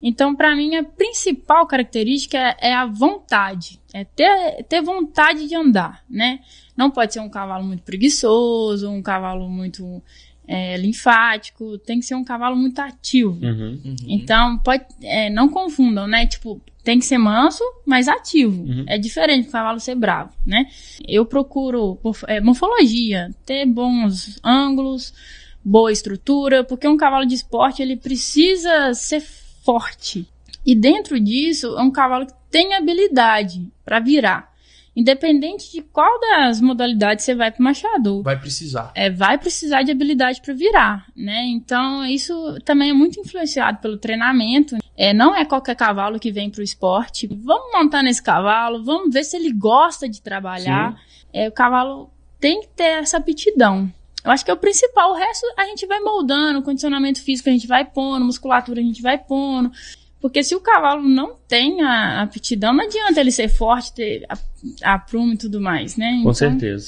Então, para mim, a principal característica é, é, a vontade, é ter, ter vontade de andar, né? Não pode ser um cavalo muito preguiçoso, um cavalo muito é, linfático, tem que ser um cavalo muito ativo. Uhum, uhum. Então, pode, é, não confundam, né? Tipo, tem que ser manso, mas ativo. Uhum. É diferente do cavalo ser bravo, né? Eu procuro é, morfologia, ter bons ângulos, boa estrutura, porque um cavalo de esporte ele precisa ser forte. E dentro disso, é um cavalo que tem habilidade para virar. Independente de qual das modalidades você vai para o machador. Vai precisar. É, vai precisar de habilidade para virar, né? Então, isso também é muito influenciado pelo treinamento. É, não é qualquer cavalo que vem para o esporte. Vamos montar nesse cavalo, vamos ver se ele gosta de trabalhar. Sim. É, o cavalo tem que ter essa aptidão. Eu acho que é o principal. O resto a gente vai moldando, condicionamento físico a gente vai pondo, musculatura a gente vai pondo. Porque se o cavalo não tem a aptidão, não adianta ele ser forte, ter a, a e tudo mais, né? Então, Com certeza.